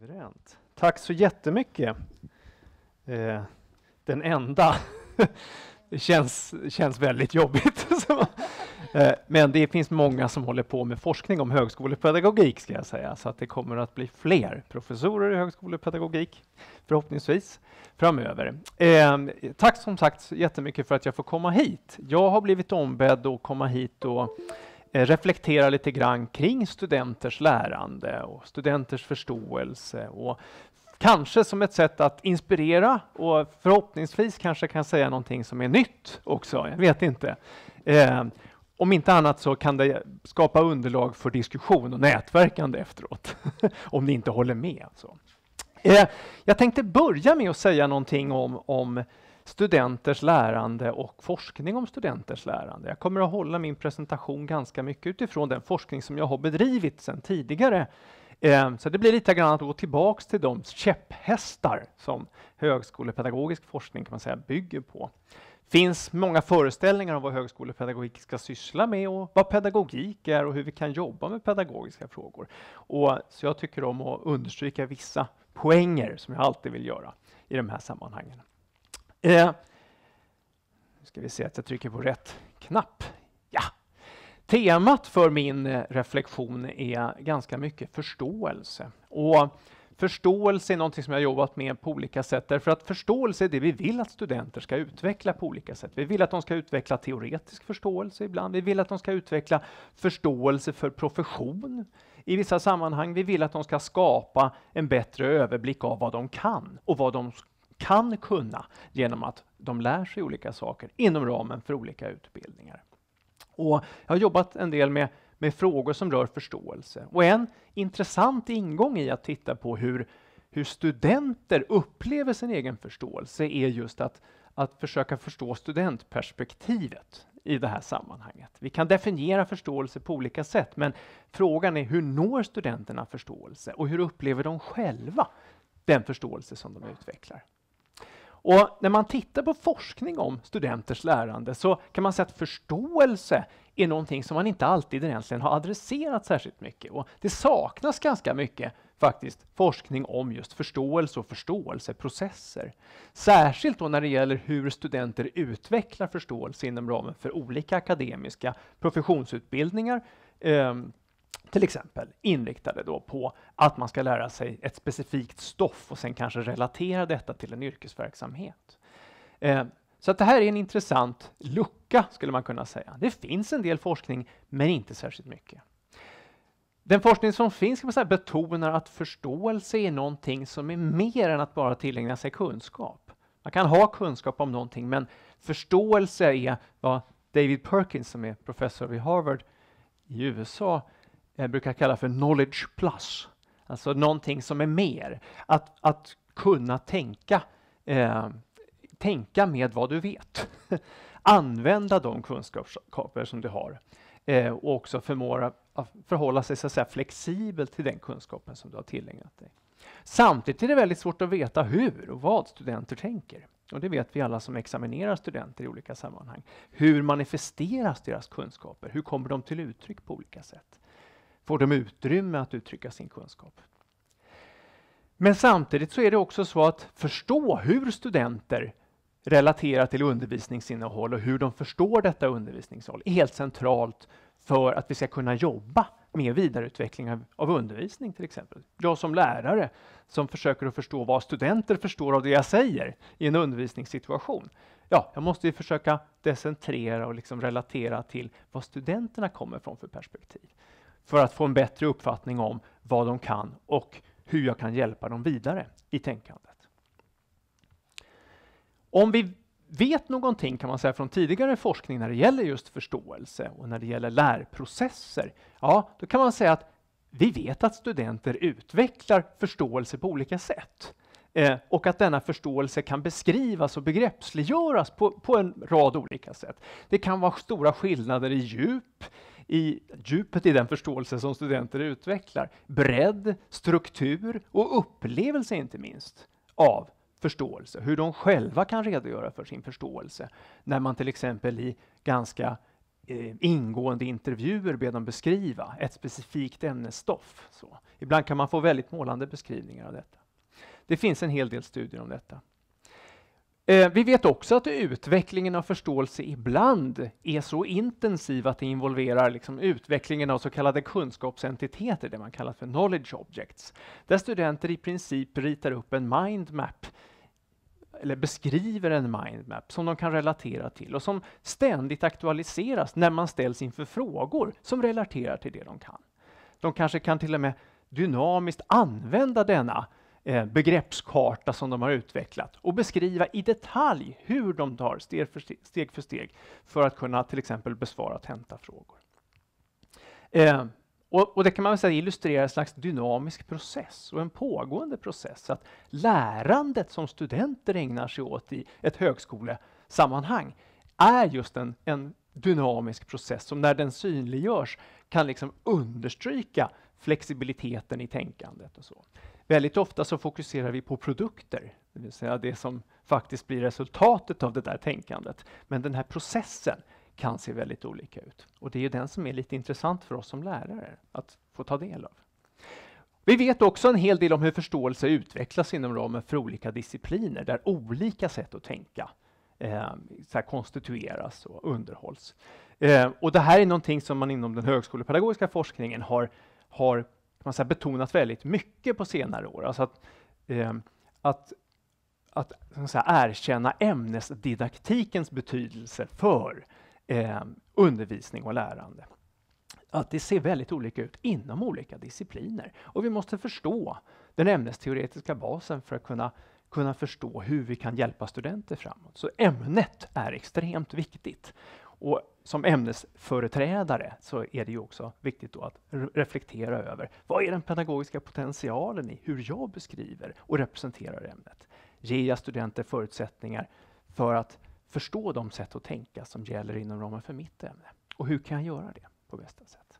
Suveränt. Tack så jättemycket. Eh, den enda. det känns, känns väldigt jobbigt. Eh, men det finns många som håller på med forskning om högskolepedagogik ska jag säga, så att det kommer att bli fler professorer i högskolepedagogik förhoppningsvis framöver. Eh, tack som sagt jättemycket för att jag får komma hit. Jag har blivit ombedd att komma hit och Eh, reflektera lite grann kring studenters lärande och studenters förståelse och kanske som ett sätt att inspirera och förhoppningsvis kanske kan säga någonting som är nytt också, jag vet inte. Eh, om inte annat så kan det skapa underlag för diskussion och nätverkande efteråt, om ni inte håller med. Alltså. jag tänkte börja med att säga någonting om, om studenters lärande och forskning om studenters lärande. Jag kommer att hålla min presentation ganska mycket utifrån den forskning som jag har bedrivit sedan tidigare. Eh, så det blir lite grann att gå tillbaks till de käpphästar som högskolepedagogisk forskning kan man säga bygger på. Det finns många föreställningar om vad högskolepedagogik ska syssla med och vad pedagogik är och hur vi kan jobba med pedagogiska frågor. Och så jag tycker om att understryka vissa poänger som jag alltid vill göra i de här sammanhangen. Eh, nu ska vi se att jag trycker på rätt knapp. Ja. Temat för min eh, reflektion är ganska mycket förståelse. Och Förståelse är något som jag jobbat med på olika sätt, därför att förståelse är det vi vill att studenter ska utveckla på olika sätt. Vi vill att de ska utveckla teoretisk förståelse ibland, vi vill att de ska utveckla förståelse för profession i vissa sammanhang. Vi vill att de ska skapa en bättre överblick av vad de kan och vad de kan kunna genom att de lär sig olika saker inom ramen för olika utbildningar. Och jag har jobbat en del med, med frågor som rör förståelse och en intressant ingång i att titta på hur, hur studenter upplever sin egen förståelse är just att, att försöka förstå studentperspektivet i det här sammanhanget. Vi kan definiera förståelse på olika sätt, men frågan är hur når studenterna förståelse och hur upplever de själva den förståelse som de utvecklar? Och när man tittar på forskning om studenters lärande så kan man säga att förståelse är någonting som man inte alltid egentligen har adresserat särskilt mycket. Och det saknas ganska mycket faktiskt forskning om just förståelse och förståelseprocesser. Särskilt då när det gäller hur studenter utvecklar förståelse inom ramen för olika akademiska professionsutbildningar, eh, till exempel inriktade då på att man ska lära sig ett specifikt stoff och sen kanske relatera detta till en yrkesverksamhet. Eh, så att det här är en intressant lucka skulle man kunna säga. Det finns en del forskning, men inte särskilt mycket. Den forskning som finns kan man säga, betonar att förståelse är någonting som är mer än att bara tillägna sig kunskap. Man kan ha kunskap om någonting, men förståelse är vad David Perkins, som är professor vid Harvard i USA, jag brukar kalla för knowledge plus, alltså någonting som är mer. Att, att kunna tänka, eh, tänka med vad du vet. Använda de kunskaper som du har eh, och också förmåga förhålla sig så att säga, flexibel till den kunskapen som du har tillägnat dig. Samtidigt är det väldigt svårt att veta hur och vad studenter tänker. Och det vet vi alla som examinerar studenter i olika sammanhang. Hur manifesteras deras kunskaper? Hur kommer de till uttryck på olika sätt? får de utrymme att uttrycka sin kunskap. Men samtidigt så är det också så att förstå hur studenter relaterar till undervisningsinnehåll och hur de förstår detta undervisningsinnehåll är helt centralt för att vi ska kunna jobba med vidareutveckling av, av, undervisning till exempel. Jag som lärare som försöker att förstå vad studenter förstår av det jag säger i en undervisningssituation. Ja, jag måste ju försöka decentrera och liksom relatera till vad studenterna kommer från för perspektiv för att få en bättre uppfattning om vad de kan och hur jag kan hjälpa dem vidare i tänkandet. Om vi vet någonting kan man säga från tidigare forskning när det gäller just förståelse och när det gäller lärprocesser, ja, då kan man säga att vi vet att studenter utvecklar förståelse på olika sätt eh, och att denna förståelse kan beskrivas och begreppsliggöras på, på en rad olika sätt. Det kan vara stora skillnader i djup, i djupet i den förståelse som studenter utvecklar. Bredd, struktur och upplevelse inte minst av förståelse. Hur de själva kan redogöra för sin förståelse. När man till exempel i ganska eh, ingående intervjuer ber dem beskriva ett specifikt ämnesstoff. Så. Ibland kan man få väldigt målande beskrivningar av detta. Det finns en hel del studier om detta. Eh, vi vet också att utvecklingen av förståelse ibland är så intensiv att det involverar liksom utvecklingen av så kallade kunskapsentiteter, det man kallar för knowledge objects, där studenter i princip ritar upp en mindmap eller beskriver en mindmap som de kan relatera till och som ständigt aktualiseras när man ställs inför frågor som relaterar till det de kan. De kanske kan till och med dynamiskt använda denna Eh, begreppskarta som de har utvecklat och beskriva i detalj hur de tar steg för steg för, steg för att kunna till exempel besvara tentafrågor. Eh, och, och, det kan man säga illustrerar en slags dynamisk process och en pågående process. Att lärandet som studenter ägnar sig åt i ett högskolesammanhang är just en, en dynamisk process som när den synliggörs kan liksom understryka flexibiliteten i tänkandet. och så. Väldigt ofta så fokuserar vi på produkter, det vill säga det som faktiskt blir resultatet av det där tänkandet. Men den här processen kan se väldigt olika ut. Och det är den som är lite intressant för oss som lärare att få ta del av. Vi vet också en hel del om hur förståelse utvecklas inom ramen för olika discipliner där olika sätt att tänka eh, så konstitueras och underhålls. Eh, och det här är någonting som man inom den högskolepedagogiska forskningen har, har man säga, betonat väldigt mycket på senare år. Alltså att, eh, att, att säga, erkänna ämnesdidaktikens betydelse för eh, undervisning och lärande. Att det ser väldigt olika ut inom olika discipliner. Och vi måste förstå den ämnesteoretiska basen för att kunna, kunna förstå hur vi kan hjälpa studenter framåt. Så ämnet är extremt viktigt. Och som ämnesföreträdare så är det ju också viktigt att reflektera över vad är den pedagogiska potentialen i hur jag beskriver och representerar ämnet? Ger jag studenter förutsättningar för att förstå de sätt att tänka som gäller inom ramen för mitt ämne? Och hur kan jag göra det på bästa sätt?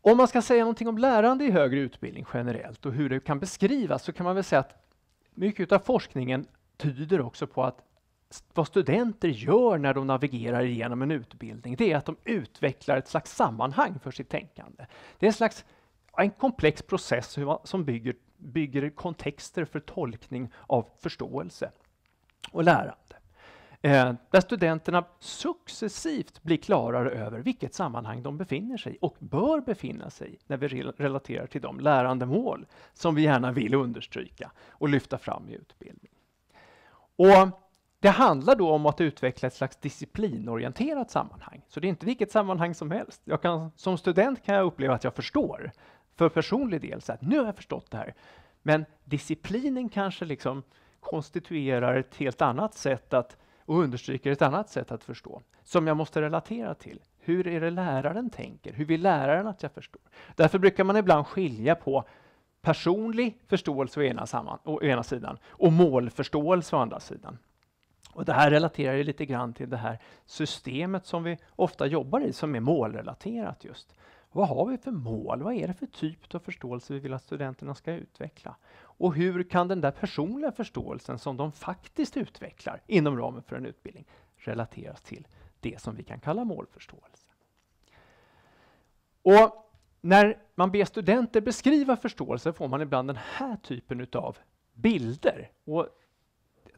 Om man ska säga någonting om lärande i högre utbildning generellt och hur det kan beskrivas så kan man väl säga att mycket av forskningen tyder också på att vad studenter gör när de navigerar igenom en utbildning, det är att de utvecklar ett slags sammanhang för sitt tänkande. Det är en slags en komplex process som bygger, bygger kontexter för tolkning av förståelse och lärande. Eh, där studenterna successivt blir klarare över vilket sammanhang de befinner sig och bör befinna sig när vi relaterar till de lärandemål som vi gärna vill understryka och lyfta fram i utbildning. Och det handlar då om att utveckla ett slags disciplinorienterat sammanhang. Så det är inte vilket sammanhang som helst. Jag kan, som student kan jag uppleva att jag förstår, för personlig del, så att nu har jag förstått det här. Men disciplinen kanske liksom konstituerar ett helt annat sätt att, och understryker ett annat sätt att förstå, som jag måste relatera till. Hur är det läraren tänker? Hur vill läraren att jag förstår? Därför brukar man ibland skilja på personlig förståelse å ena, samman, å ena sidan och målförståelse å andra sidan. Och det här relaterar ju lite grann till det här systemet som vi ofta jobbar i, som är målrelaterat just. Vad har vi för mål? Vad är det för typ av förståelse vi vill att studenterna ska utveckla? Och hur kan den där personliga förståelsen som de faktiskt utvecklar inom ramen för en utbildning relateras till det som vi kan kalla målförståelse? Och när man ber studenter beskriva förståelse får man ibland den här typen av bilder. Och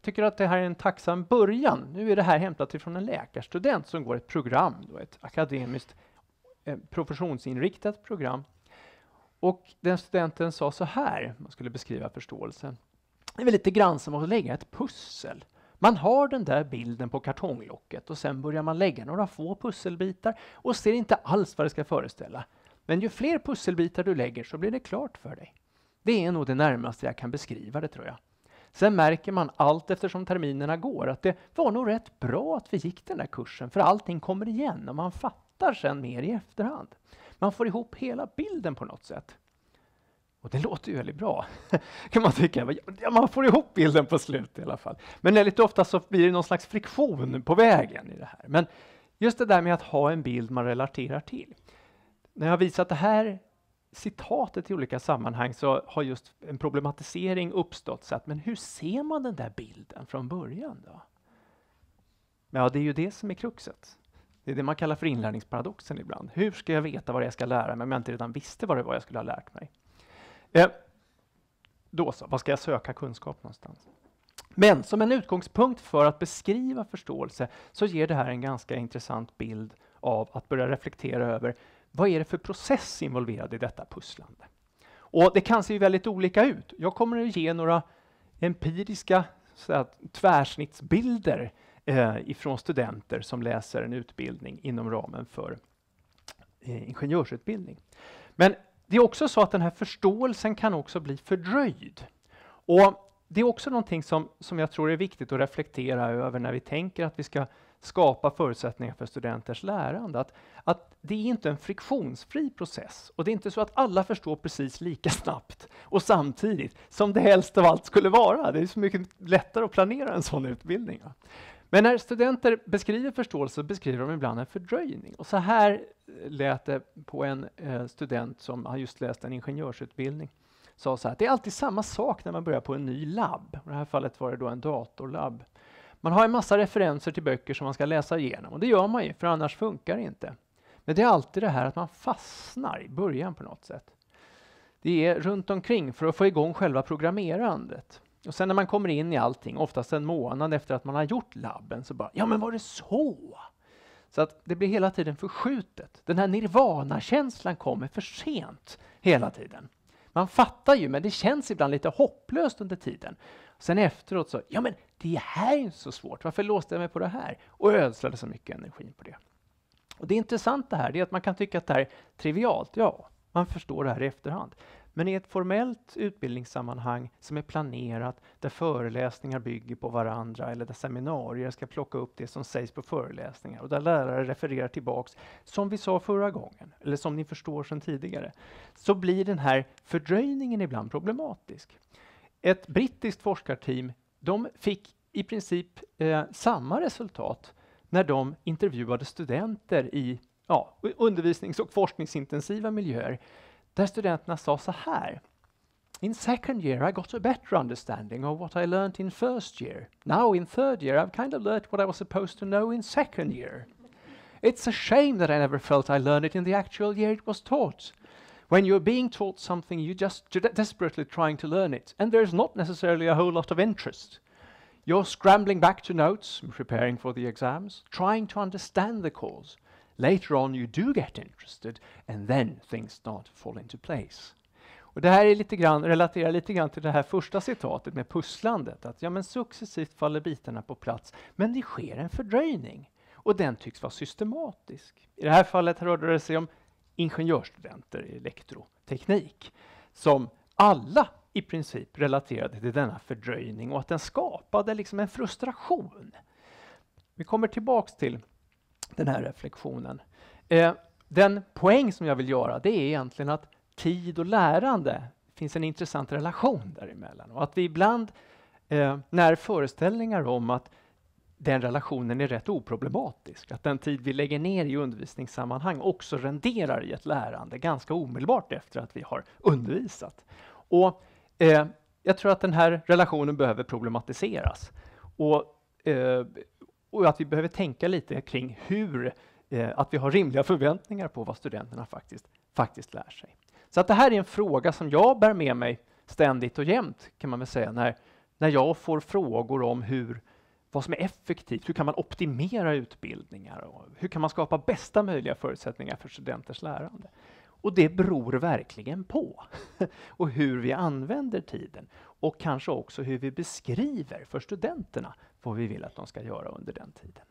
jag tycker att det här är en tacksam början. Nu är det här hämtat ifrån en läkarstudent som går ett program, då, ett akademiskt eh, professionsinriktat program. Och den studenten sa så här, man skulle beskriva förståelsen. Det är väl lite grann som att lägga ett pussel. Man har den där bilden på kartonglocket och sen börjar man lägga några få pusselbitar och ser inte alls vad det ska föreställa. Men ju fler pusselbitar du lägger så blir det klart för dig. Det är nog det närmaste jag kan beskriva det tror jag. Sen märker man allt eftersom terminerna går att det var nog rätt bra att vi gick den där kursen, för allting kommer igen och man fattar sen mer i efterhand. Man får ihop hela bilden på något sätt. Och det låter ju väldigt bra, kan man tycka. Ja, man får ihop bilden på slut i alla fall. Men väldigt ofta så blir det någon slags friktion på vägen i det här. Men just det där med att ha en bild man relaterar till. När jag visat det här citatet i olika sammanhang så har just en problematisering uppstått. Så att, men hur ser man den där bilden från början? då? Ja, det är ju det som är kruxet. Det är det man kallar för inlärningsparadoxen ibland. Hur ska jag veta vad jag ska lära mig om jag inte redan visste vad det var jag skulle ha lärt mig? Eh, då så, var ska jag söka kunskap någonstans? Men som en utgångspunkt för att beskriva förståelse så ger det här en ganska intressant bild av att börja reflektera över vad är det för process involverad i detta pusslande? Och det kan se väldigt olika ut. Jag kommer att ge några empiriska så tvärsnittsbilder eh, ifrån studenter som läser en utbildning inom ramen för eh, ingenjörsutbildning. Men det är också så att den här förståelsen kan också bli fördröjd. Och det är också någonting som, som jag tror är viktigt att reflektera över när vi tänker att vi ska skapa förutsättningar för studenters lärande. Att, att det är inte en friktionsfri process och det är inte så att alla förstår precis lika snabbt och samtidigt som det helst av allt skulle vara. Det är så mycket lättare att planera en sån utbildning. Men när studenter beskriver förståelse beskriver de ibland en fördröjning. Och så här eh, lät det på en eh, student som har just läst en ingenjörsutbildning. Sa så här, det är alltid samma sak när man börjar på en ny labb. I det här fallet var det då en datorlabb man har en massa referenser till böcker som man ska läsa igenom och det gör man ju, för annars funkar det inte. Men det är alltid det här att man fastnar i början på något sätt. Det är runt omkring för att få igång själva programmerandet. Och sen när man kommer in i allting, oftast en månad efter att man har gjort labben, så bara ”ja men var det så?” Så att det blir hela tiden förskjutet. Den här nirvana-känslan kommer för sent hela tiden. Man fattar ju, men det känns ibland lite hopplöst under tiden. Sen efteråt så, ja men det här är ju inte så svårt, varför låste jag mig på det här? Och ödslade så mycket energi på det. Och Det intressanta här det är att man kan tycka att det här är trivialt, ja, man förstår det här i efterhand. Men i ett formellt utbildningssammanhang som är planerat, där föreläsningar bygger på varandra eller där seminarier ska plocka upp det som sägs på föreläsningar och där lärare refererar tillbaks, som vi sa förra gången, eller som ni förstår sedan tidigare, så blir den här fördröjningen ibland problematisk ett brittiskt forskarteam, de fick i princip eh, samma resultat när de intervjuade studenter i ja, undervisnings och forskningsintensiva miljöer, där studenterna sa så här. In second year I got a better understanding of what I learned in first year. Now in third year I've kind of learned what I was supposed to know in second year. It's a shame that I never felt I learned it in the actual year it was taught. When you're being taught something, you're just desperately trying to learn it, and there's not necessarily a whole lot of interest. You're scrambling back to notes, preparing for the exams, trying to understand the course. Later on you do get interested, and then things start to fall into place. Och det här är lite grann, relaterar lite grann till det här första citatet med pusslandet. Att ja, men successivt faller bitarna på plats, men det sker en fördröjning. Och den tycks vara systematisk. I det här fallet rörde det sig om ingenjörsstudenter i elektroteknik som alla i princip relaterade till denna fördröjning och att den skapade liksom en frustration. Vi kommer tillbaks till den här reflektionen. Eh, den poäng som jag vill göra det är egentligen att tid och lärande finns en intressant relation däremellan och att vi ibland eh, när föreställningar om att den relationen är rätt oproblematisk. Att den tid vi lägger ner i undervisningssammanhang också renderar i ett lärande ganska omedelbart efter att vi har undervisat. Och eh, Jag tror att den här relationen behöver problematiseras. Och, eh, och att vi behöver tänka lite kring hur, eh, att vi har rimliga förväntningar på vad studenterna faktiskt, faktiskt lär sig. Så att det här är en fråga som jag bär med mig ständigt och jämt, kan man väl säga, när, när jag får frågor om hur vad som är effektivt, hur kan man optimera utbildningar och hur kan man skapa bästa möjliga förutsättningar för studenters lärande? Och det beror verkligen på och hur vi använder tiden och kanske också hur vi beskriver för studenterna vad vi vill att de ska göra under den tiden.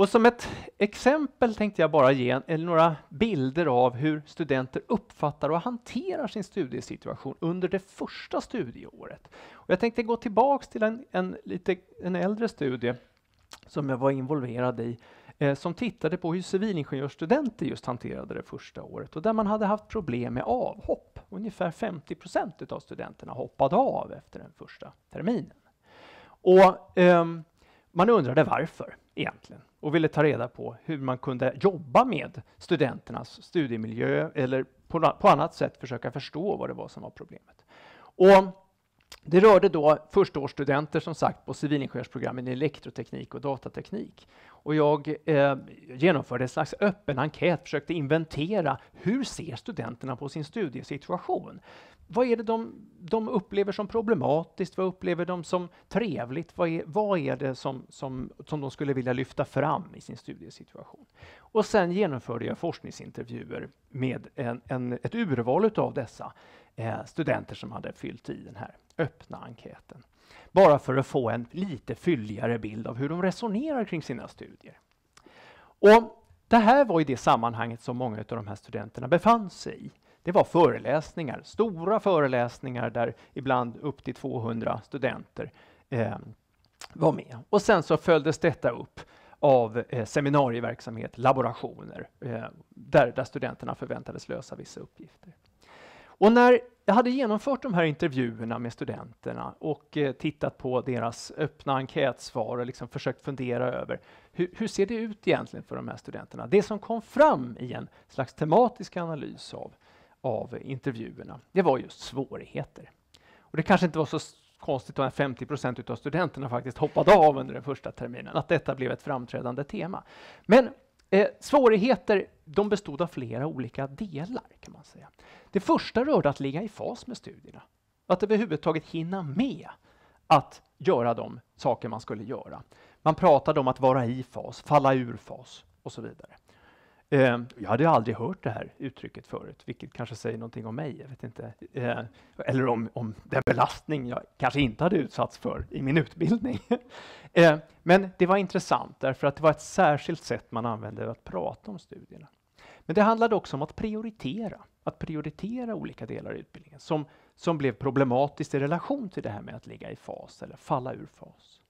Och som ett exempel tänkte jag bara ge en, några bilder av hur studenter uppfattar och hanterar sin studiesituation under det första studieåret. Och jag tänkte gå tillbaka till en, en, lite, en äldre studie som jag var involverad i eh, som tittade på hur civilingenjörsstudenter just hanterade det första året och där man hade haft problem med avhopp. Ungefär 50 procent av studenterna hoppade av efter den första terminen. Och eh, man undrade varför egentligen och ville ta reda på hur man kunde jobba med studenternas studiemiljö eller på, på annat sätt försöka förstå vad det var som var problemet. Och det rörde då förstaårsstudenter som sagt på civilingenjörsprogrammen i elektroteknik och datateknik. Och jag eh, genomförde en slags öppen enkät, försökte inventera hur ser studenterna på sin studiesituation? Vad är det de, de upplever som problematiskt? Vad upplever de som trevligt? Vad är, vad är det som, som, som de skulle vilja lyfta fram i sin studiesituation? Och sen genomförde jag forskningsintervjuer med en, en, ett urval utav dessa eh, studenter som hade fyllt i den här öppna enkäten. Bara för att få en lite fylligare bild av hur de resonerar kring sina studier. Och det här var i det sammanhanget som många av de här studenterna befann sig i. Det var föreläsningar, stora föreläsningar där ibland upp till 200 studenter eh, var med. Och sen så följdes detta upp av eh, seminarieverksamhet, laborationer, eh, där, där studenterna förväntades lösa vissa uppgifter. Och när jag hade genomfört de här intervjuerna med studenterna och eh, tittat på deras öppna enkätsvar och liksom försökt fundera över hur, hur, ser det ut egentligen för de här studenterna? Det som kom fram i en slags tematisk analys av, av intervjuerna, det var just svårigheter. Och det kanske inte var så konstigt att 50 procent av studenterna faktiskt hoppade av under den första terminen, att detta blev ett framträdande tema. Men eh, svårigheter de bestod av flera olika delar kan man säga. Det första rörde att ligga i fas med studierna. Att överhuvudtaget hinna med att göra de saker man skulle göra. Man pratade om att vara i fas, falla ur fas och så vidare. Eh, jag hade aldrig hört det här uttrycket förut, vilket kanske säger någonting om mig. Jag vet inte. Eh, eller om, om den belastning jag kanske inte hade utsatts för i min utbildning. Eh, men det var intressant därför att det var ett särskilt sätt man använde att prata om studierna. Men det handlade också om att prioritera, att prioritera olika delar i utbildningen som, som blev problematiskt i relation till det här med att ligga i fas eller falla ur fas.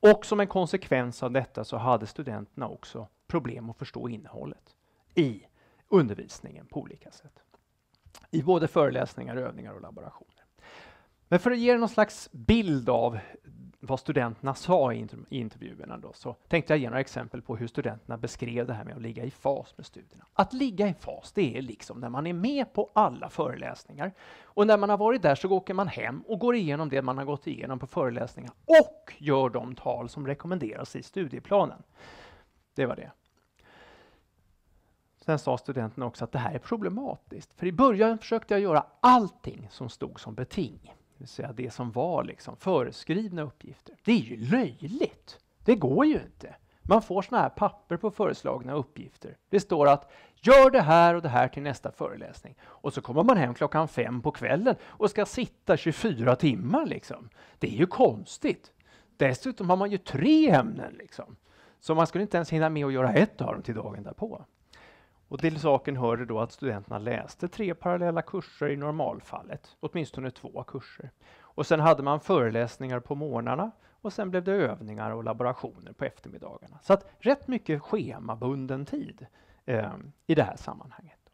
Och som en konsekvens av detta så hade studenterna också problem att förstå innehållet i undervisningen på olika sätt. I både föreläsningar, övningar och laboration. Men för att ge er någon slags bild av vad studenterna sa i intervjuerna då, så tänkte jag ge några exempel på hur studenterna beskrev det här med att ligga i fas med studierna. Att ligga i fas, det är liksom när man är med på alla föreläsningar och när man har varit där så åker man hem och går igenom det man har gått igenom på föreläsningarna, och gör de tal som rekommenderas i studieplanen. Det var det. Sen sa studenten också att det här är problematiskt, för i början försökte jag göra allting som stod som beting vill säga det som var liksom, föreskrivna uppgifter. Det är ju löjligt! Det går ju inte. Man får såna här papper på föreslagna uppgifter. Det står att gör det här och det här till nästa föreläsning. Och så kommer man hem klockan fem på kvällen och ska sitta 24 timmar. Liksom. Det är ju konstigt. Dessutom har man ju tre ämnen. Liksom. Så man skulle inte ens hinna med att göra ett av dem till dagen därpå. Och till saken hörde då att studenterna läste tre parallella kurser i normalfallet, åtminstone två kurser. Och sen hade man föreläsningar på morgnarna och sen blev det övningar och laborationer på eftermiddagarna. Så att rätt mycket schemabunden tid eh, i det här sammanhanget.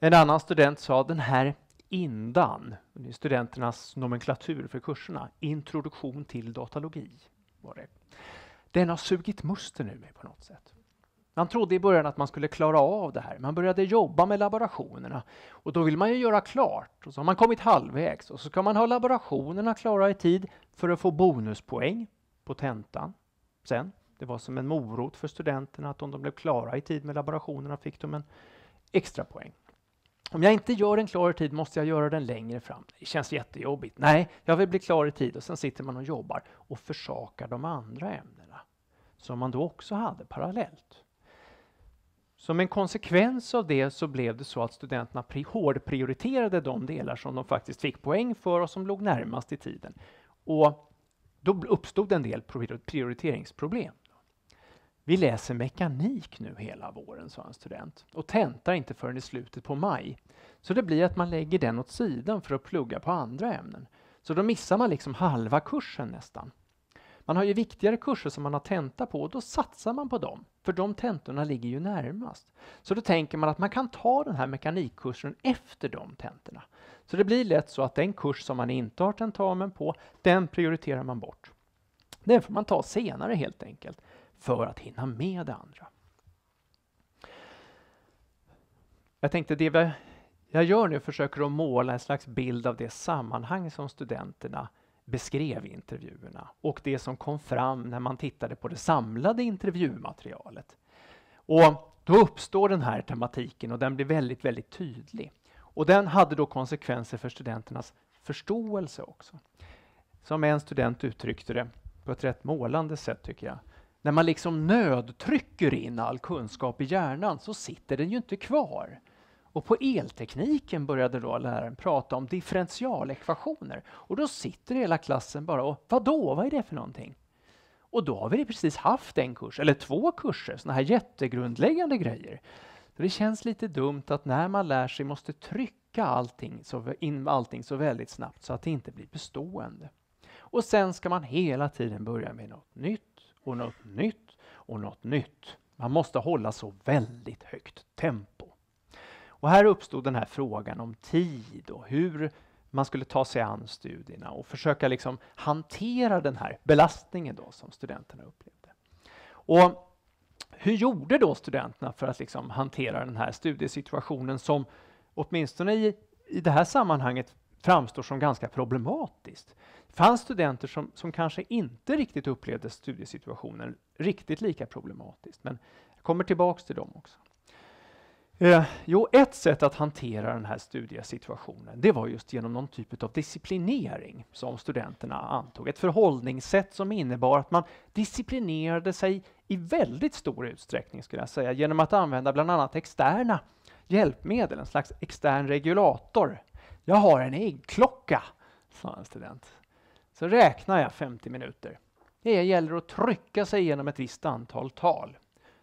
En annan student sa den här INDAN, studenternas nomenklatur för kurserna, Introduktion till datalogi, var det. Den har sugit musten ur mig på något sätt. Man trodde i början att man skulle klara av det här. Man började jobba med laborationerna och då vill man ju göra klart. Och så har man kommit halvvägs och så ska man ha laborationerna klara i tid för att få bonuspoäng på tentan sen. Det var som en morot för studenterna att om de blev klara i tid med laborationerna fick de en extra poäng. Om jag inte gör den klar i tid måste jag göra den längre fram. Det känns jättejobbigt. Nej, jag vill bli klar i tid och sen sitter man och jobbar och försakar de andra ämnena som man då också hade parallellt. Som en konsekvens av det så blev det så att studenterna pri hårdprioriterade de delar som de faktiskt fick poäng för och som låg närmast i tiden. Och då uppstod en del prioriteringsproblem. Vi läser mekanik nu hela våren, sa en student, och tentar inte förrän i slutet på maj. Så det blir att man lägger den åt sidan för att plugga på andra ämnen. Så då missar man liksom halva kursen nästan. Man har ju viktigare kurser som man har tenta på och då satsar man på dem. För de tentorna ligger ju närmast. Så då tänker man att man kan ta den här mekanikkursen efter de tentorna. Så det blir lätt så att den kurs som man inte har tentamen på, den prioriterar man bort. Den får man ta senare helt enkelt, för att hinna med det andra. Jag tänkte det jag gör nu försöker att måla en slags bild av det sammanhang som studenterna beskrev intervjuerna och det som kom fram när man tittade på det samlade intervjumaterialet. Och då uppstår den här tematiken och den blir väldigt, väldigt tydlig. Och den hade då konsekvenser för studenternas förståelse också. Som en student uttryckte det på ett rätt målande sätt tycker jag. När man liksom nödtrycker in all kunskap i hjärnan så sitter den ju inte kvar. Och på eltekniken började då läraren prata om differentialekvationer. Och då sitter hela klassen bara och vadå, vad är det för någonting? Och då har vi precis haft en kurs, eller två kurser, sådana här jättegrundläggande grejer. Så det känns lite dumt att när man lär sig måste trycka allting så, in allting så väldigt snabbt så att det inte blir bestående. Och sen ska man hela tiden börja med något nytt och något nytt och något nytt. Man måste hålla så väldigt högt tempo. Och här uppstod den här frågan om tid och hur man skulle ta sig an studierna och försöka liksom hantera den här belastningen då som studenterna upplevde. Och hur gjorde då studenterna för att liksom hantera den här studiesituationen som åtminstone i, i det här sammanhanget framstår som ganska problematiskt. Det fanns studenter som, som kanske inte riktigt upplevde studiesituationen riktigt lika problematiskt, men jag kommer tillbaka till dem också. Eh, jo, ett sätt att hantera den här studiesituationen, det var just genom någon typ av disciplinering som studenterna antog. Ett förhållningssätt som innebar att man disciplinerade sig i väldigt stor utsträckning, skulle jag säga, genom att använda bland annat externa hjälpmedel, en slags extern regulator. Jag har en äggklocka, sa en student. Så räknar jag 50 minuter. Det gäller att trycka sig igenom ett visst antal tal.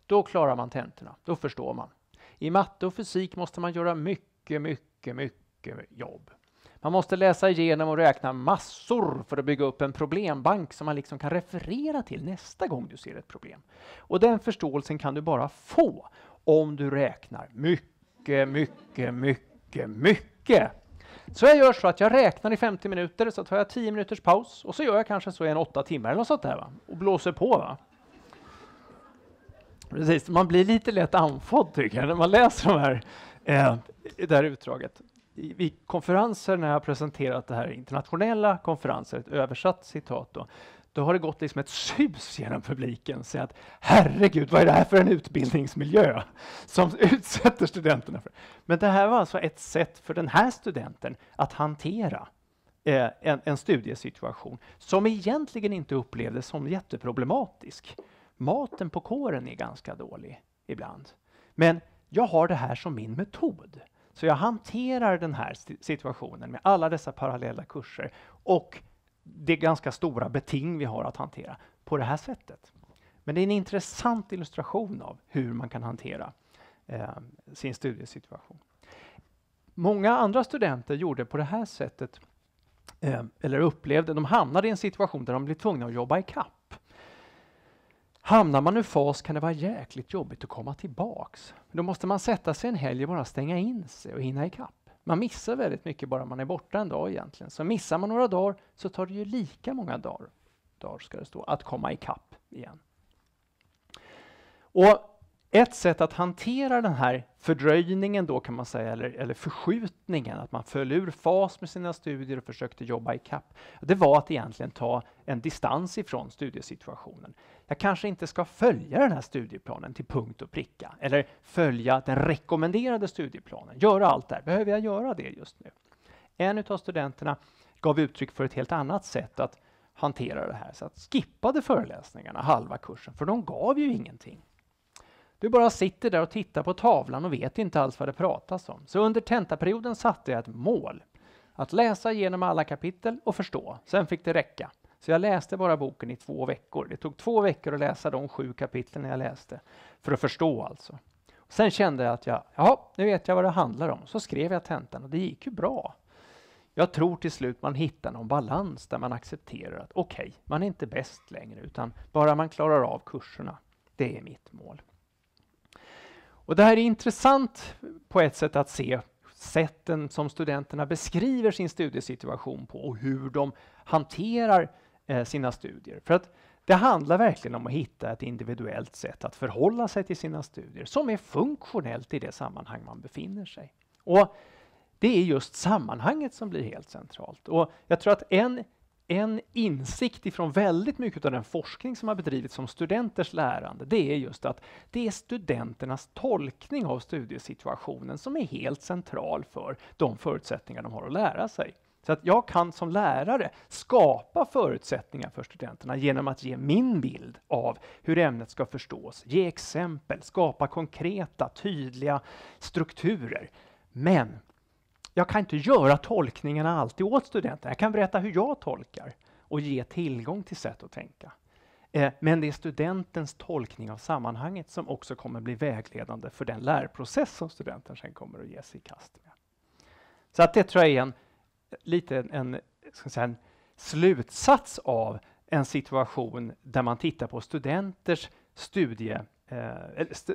Då klarar man tentorna, då förstår man. I matte och fysik måste man göra mycket, mycket, mycket jobb. Man måste läsa igenom och räkna massor för att bygga upp en problembank som man liksom kan referera till nästa gång du ser ett problem. Och den förståelsen kan du bara få om du räknar mycket, mycket, mycket, mycket. Så jag gör så att jag räknar i 50 minuter, så tar jag 10 minuters paus och så gör jag kanske så i en 8 timmar eller något sånt där va? och blåser på. Va? Precis, man blir lite lätt andfådd tycker jag när man läser de här, eh, det här utdraget. I, vid konferenser när jag har presenterat det här, internationella konferenser, ett översatt citat då, då har det gått liksom ett sus genom publiken. Så att, Herregud, vad är det här för en utbildningsmiljö som utsätter studenterna för? Men det här var alltså ett sätt för den här studenten att hantera eh, en, en, studiesituation som egentligen inte upplevdes som jätteproblematisk maten på kåren är ganska dålig ibland. Men jag har det här som min metod. Så jag hanterar den här situationen med alla dessa parallella kurser och det ganska stora beting vi har att hantera på det här sättet. Men det är en intressant illustration av hur man kan hantera eh, sin studiesituation. Många andra studenter gjorde på det här sättet, eh, eller upplevde, de hamnade i en situation där de blev tvungna att jobba i kapp. Hamnar man ur fas kan det vara jäkligt jobbigt att komma tillbaks. Då måste man sätta sig en helg och bara stänga in sig och hinna ikapp. Man missar väldigt mycket bara man är borta en dag egentligen. Så missar man några dagar så tar det ju lika många dagar, dagar ska det stå, att komma ikapp igen. Och ett sätt att hantera den här fördröjningen då kan man säga, eller, eller förskjutningen, att man föll ur fas med sina studier och försökte jobba i kapp. det var att egentligen ta en distans ifrån studiesituationen. Jag kanske inte ska följa den här studieplanen till punkt och pricka, eller följa den rekommenderade studieplanen, göra allt där. Behöver jag göra det just nu? En av studenterna gav uttryck för ett helt annat sätt att hantera det här, så att skippade föreläsningarna halva kursen, för de gav ju ingenting. Du bara sitter där och tittar på tavlan och vet inte alls vad det pratas om. Så under tentaperioden satte jag ett mål. Att läsa igenom alla kapitel och förstå. Sen fick det räcka. Så jag läste bara boken i två veckor. Det tog två veckor att läsa de sju kapitlen jag läste. För att förstå alltså. Sen kände jag att jag, ja, nu vet jag vad det handlar om. Så skrev jag tentan och det gick ju bra. Jag tror till slut man hittar någon balans där man accepterar att okej, okay, man är inte bäst längre utan bara man klarar av kurserna. Det är mitt mål. Och det här är intressant på ett sätt att se sätten som studenterna beskriver sin studiesituation på och hur de hanterar eh, sina studier. För att det handlar verkligen om att hitta ett individuellt sätt att förhålla sig till sina studier som är funktionellt i det sammanhang man befinner sig. Och det är just sammanhanget som blir helt centralt. Och jag tror att en en insikt ifrån väldigt mycket av den forskning som har bedrivits om studenters lärande, det är just att det är studenternas tolkning av studiesituationen som är helt central för de förutsättningar de har att lära sig. Så att jag kan som lärare skapa förutsättningar för studenterna genom att ge min bild av hur ämnet ska förstås, ge exempel, skapa konkreta, tydliga strukturer. Men jag kan inte göra tolkningarna alltid åt studenterna. Jag kan berätta hur jag tolkar och ge tillgång till sätt att tänka. Eh, men det är studentens tolkning av sammanhanget som också kommer bli vägledande för den lärprocess som studenten sen kommer att ge sig i kast med. Så att det tror jag är en, lite en, säga, en slutsats av en situation där man tittar på studenters, studie, eh,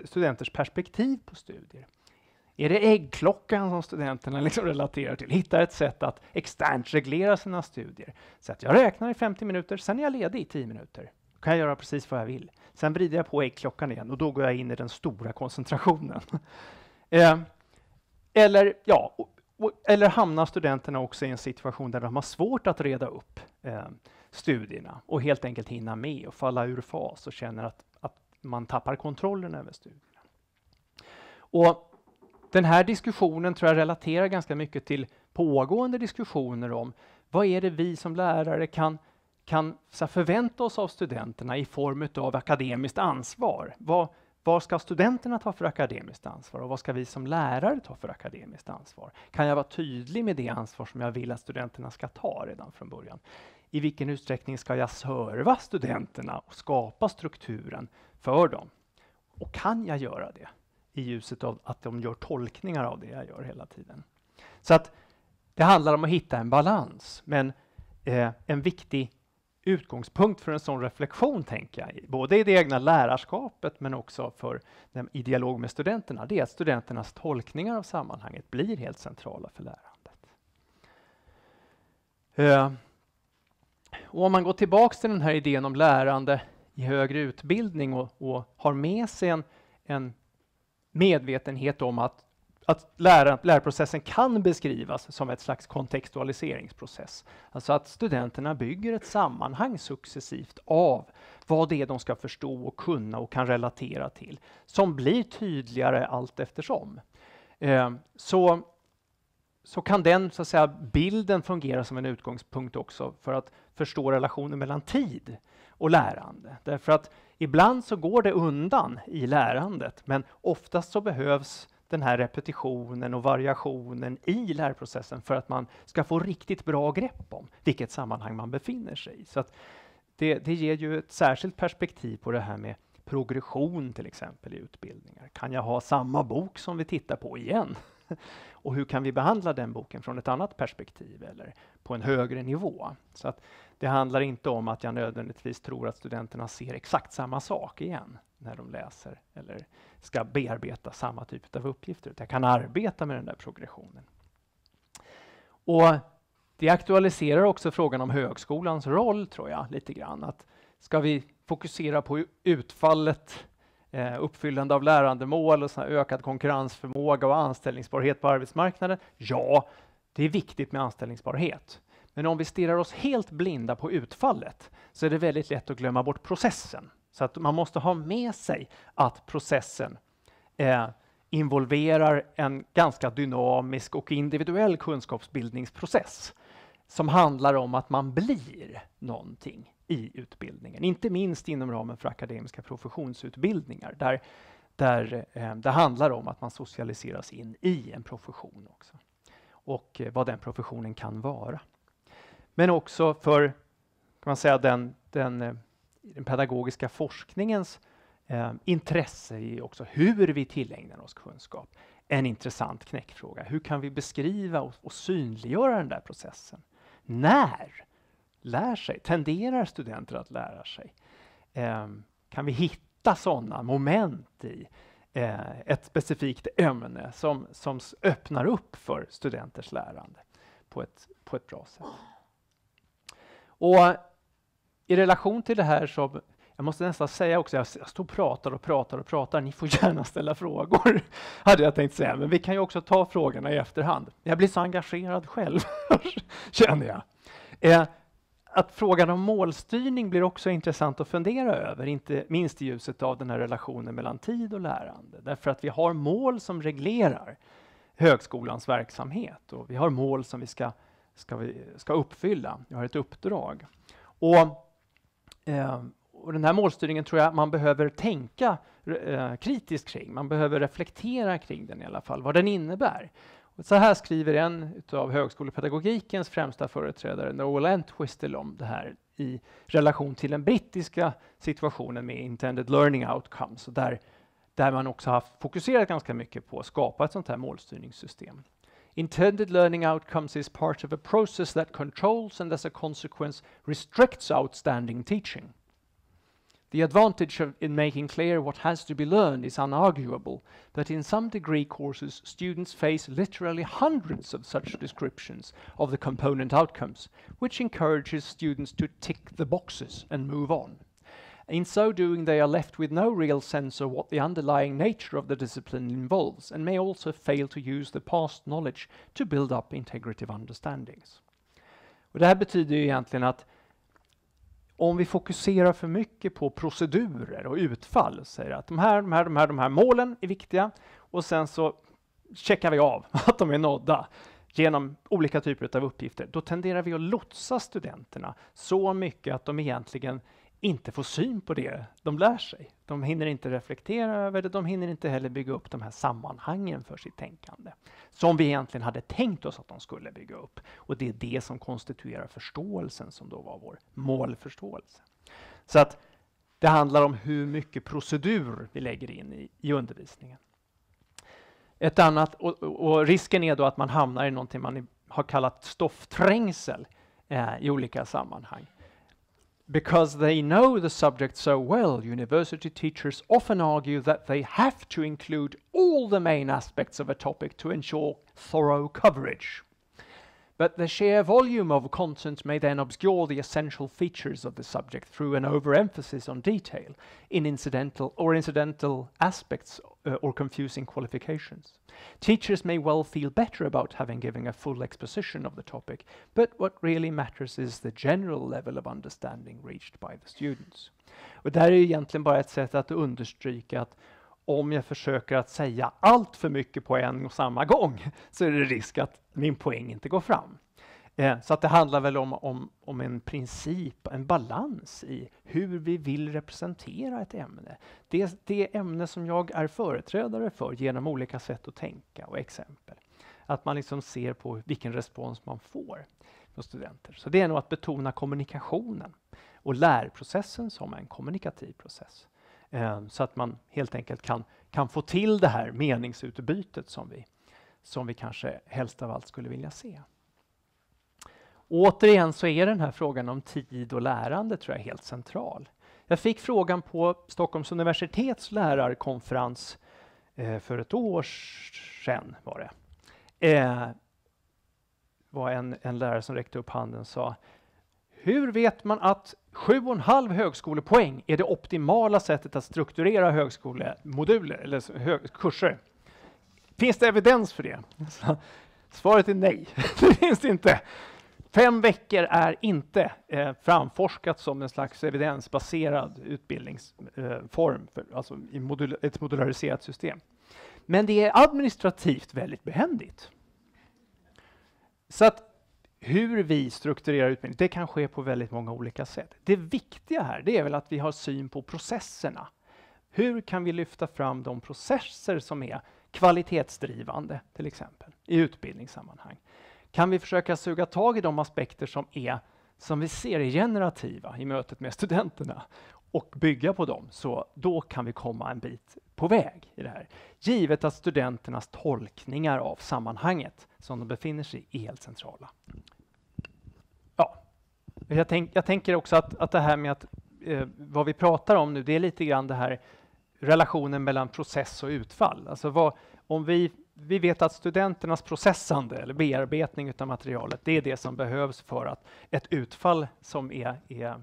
studenters perspektiv på studier. Är det äggklockan som studenterna liksom relaterar till? Hittar ett sätt att externt reglera sina studier. Så att jag räknar i 50 minuter, sen är jag ledig i 10 minuter. Då kan jag göra precis vad jag vill. Sen vrider jag på äggklockan igen och då går jag in i den stora koncentrationen. eh, eller, ja, och, och, eller hamnar studenterna också i en situation där de har svårt att reda upp eh, studierna och helt enkelt hinna med och falla ur fas och känner att, att man tappar kontrollen över studierna. Och den här diskussionen tror jag relaterar ganska mycket till pågående diskussioner om vad är det vi som lärare kan, kan förvänta oss av studenterna i form av akademiskt ansvar? Vad, vad ska studenterna ta för akademiskt ansvar och vad ska vi som lärare ta för akademiskt ansvar? Kan jag vara tydlig med det ansvar som jag vill att studenterna ska ta redan från början? I vilken utsträckning ska jag serva studenterna och skapa strukturen för dem? Och kan jag göra det? i ljuset av att de gör tolkningar av det jag gör hela tiden. Så att det handlar om att hitta en balans, men eh, en viktig utgångspunkt för en sån reflektion, tänker jag, både i det egna lärarskapet men också för, i dialog med studenterna, det är att studenternas tolkningar av sammanhanget blir helt centrala för lärandet. Eh, och om man går tillbaka till den här idén om lärande i högre utbildning och, och har med sig en, en medvetenhet om att, att lära, lärprocessen kan beskrivas som ett slags kontextualiseringsprocess. Alltså att studenterna bygger ett sammanhang successivt av vad det är de ska förstå och kunna och kan relatera till, som blir tydligare allt eftersom. Eh, så, så kan den så att säga, bilden fungera som en utgångspunkt också för att förstå relationen mellan tid och lärande. Därför att ibland så går det undan i lärandet, men oftast så behövs den här repetitionen och variationen i lärprocessen för att man ska få riktigt bra grepp om vilket sammanhang man befinner sig i. Så det, det ger ju ett särskilt perspektiv på det här med progression till exempel i utbildningar. Kan jag ha samma bok som vi tittar på igen? och hur kan vi behandla den boken från ett annat perspektiv eller på en högre nivå? Så att det handlar inte om att jag nödvändigtvis tror att studenterna ser exakt samma sak igen när de läser eller ska bearbeta samma typ av uppgifter. Jag kan arbeta med den där progressionen. Och det aktualiserar också frågan om högskolans roll, tror jag, lite grann. Att ska vi fokusera på utfallet eh, uppfyllande av lärandemål och ökad konkurrensförmåga och anställningsbarhet på arbetsmarknaden. Ja, det är viktigt med anställningsbarhet. Men om vi stirrar oss helt blinda på utfallet så är det väldigt lätt att glömma bort processen. Så att man måste ha med sig att processen eh, involverar en ganska dynamisk och individuell kunskapsbildningsprocess som handlar om att man blir någonting i utbildningen, inte minst inom ramen för akademiska professionsutbildningar där, där eh, det handlar om att man socialiseras in i en profession också och eh, vad den professionen kan vara. Men också för kan man säga, den, den, eh, den pedagogiska forskningens eh, intresse i också hur vi tillägnar oss kunskap. En intressant knäckfråga. Hur kan vi beskriva och, och synliggöra den där processen? När? lär sig? Tenderar studenter att lära sig? Eh, kan vi hitta sådana moment i eh, ett specifikt ämne som, som öppnar upp för studenters lärande på ett, på ett bra sätt? Och i relation till det här som jag måste nästan säga också, jag står och pratar och pratar och pratar, ni får gärna ställa frågor, hade jag tänkt säga, men vi kan ju också ta frågorna i efterhand. Jag blir så engagerad själv, känner jag. Eh, att frågan om målstyrning blir också intressant att fundera över, inte minst i ljuset av den här relationen mellan tid och lärande. Därför att vi har mål som reglerar högskolans verksamhet och vi har mål som vi ska, ska, vi, ska uppfylla. Vi har ett uppdrag. Och, eh, och den här målstyrningen tror jag man behöver tänka eh, kritiskt kring. Man behöver reflektera kring den i alla fall, vad den innebär. Så här skriver en av högskolepedagogikens främsta företrädare, Noel Entwistle, om det här i relation till den brittiska situationen med intended learning outcomes, där, där man också har fokuserat ganska mycket på att skapa ett sånt här målstyrningssystem. Intended learning outcomes is part of a process that controls and as a consequence restricts outstanding teaching. The advantage of, in making clear what has to be learned is unarguable, but in some degree courses, students face literally hundreds of such descriptions of the component outcomes, which encourages students to tick the boxes and move on. In so doing, they are left with no real sense of what the underlying nature of the discipline involves, and may also fail to use the past knowledge to build up integrative understandings. Och det här betyder ju egentligen att om vi fokuserar för mycket på procedurer och utfall, och säger att de här, de här, de här, de här målen är viktiga och sen så checkar vi av att de är nådda genom olika typer av uppgifter, då tenderar vi att lotsa studenterna så mycket att de egentligen inte får syn på det de lär sig. De hinner inte reflektera över det, de hinner inte heller bygga upp de här sammanhangen för sitt tänkande. Som vi egentligen hade tänkt oss att de skulle bygga upp. Och det är det som konstituerar förståelsen som då var vår målförståelse. Så att det handlar om hur mycket procedur vi lägger in i, i undervisningen. Ett annat, och, och, risken är då att man hamnar i någonting man har kallat stoffträngsel eh, i olika sammanhang. because they know the subject so well, university teachers often argue that they have to include all the main aspects of a topic to ensure thorough coverage. But the sheer volume of content may then obscure the essential features of the subject through an overemphasis on detail in incidental or incidental aspects uh, or confusing qualifications. Teachers may well feel better about having given a full exposition of the topic, but what really matters is the general level of understanding reached by the students. Och det här är egentligen bara ett sätt att understryka att om jag försöker att säga allt för mycket på en och samma gång så är det risk att min poäng inte går fram. Eh, så att det handlar väl om, om, om en princip, en balans i hur vi vill representera ett ämne. Det, det ämne som jag är företrädare för genom olika sätt att tänka och exempel. Att man liksom ser på vilken respons man får från studenter. Så det är nog att betona kommunikationen och lärprocessen som en kommunikativ process. Eh, så att man helt enkelt kan, kan få till det här meningsutbytet som vi, som vi kanske helst av allt skulle vilja se. Återigen så är den här frågan om tid och lärande tror jag helt central. Jag fick frågan på Stockholms universitets lärarkonferens eh, för ett år sedan var det. Eh, var en, en lärare som räckte upp handen och sa hur vet man att 7,5 högskolepoäng är det optimala sättet att strukturera högskolemoduler eller hö kurser? Finns det evidens för det? Svaret är nej, det finns det inte. Fem veckor är inte eh, framforskat som en slags evidensbaserad utbildningsform, eh, alltså i modul ett modulariserat system. Men det är administrativt väldigt behändigt. Så att hur vi strukturerar utbildning, det kan ske på väldigt många olika sätt. Det viktiga här, det är väl att vi har syn på processerna. Hur kan vi lyfta fram de processer som är kvalitetsdrivande, till exempel, i utbildningssammanhang? kan vi försöka suga tag i de aspekter som, är, som vi ser är generativa i mötet med studenterna och bygga på dem, så då kan vi komma en bit på väg i det här. Givet att studenternas tolkningar av sammanhanget som de befinner sig i är helt centrala. Ja. Jag, tänk, jag tänker också att, att det här med att eh, vad vi pratar om nu, det är lite grann det här relationen mellan process och utfall. Alltså vad, om vi vi vet att studenternas processande eller bearbetning av materialet, det är det som behövs för att ett utfall som, är, är,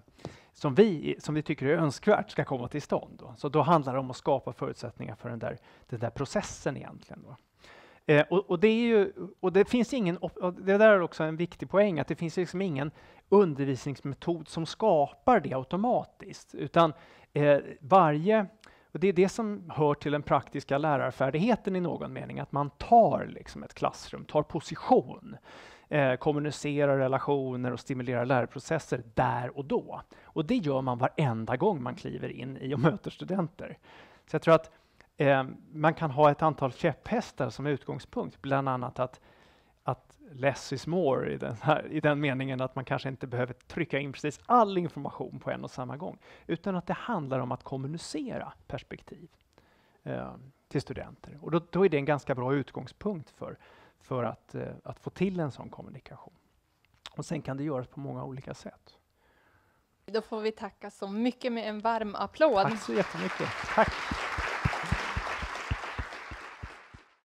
som, vi, som vi tycker är önskvärt ska komma till stånd. Då. Så då handlar det om att skapa förutsättningar för den där, den där processen egentligen. Då. Eh, och, och, det är ju, och det finns ingen, det där är också en viktig poäng, att det finns liksom ingen undervisningsmetod som skapar det automatiskt, utan eh, varje och det är det som hör till den praktiska lärarfärdigheten i någon mening, att man tar liksom ett klassrum, tar position, eh, kommunicerar relationer och stimulerar lärprocesser där och då. Och det gör man varenda gång man kliver in i och möter studenter. Så jag tror att eh, man kan ha ett antal käpphästar som utgångspunkt, bland annat att less is more i den, här, i den meningen att man kanske inte behöver trycka in precis all information på en och samma gång, utan att det handlar om att kommunicera perspektiv eh, till studenter. Och då, då, är det en ganska bra utgångspunkt för, för att, eh, att få till en sån kommunikation. Och sen kan det göras på många olika sätt. Då får vi tacka så mycket med en varm applåd. Tack så jättemycket. Tack.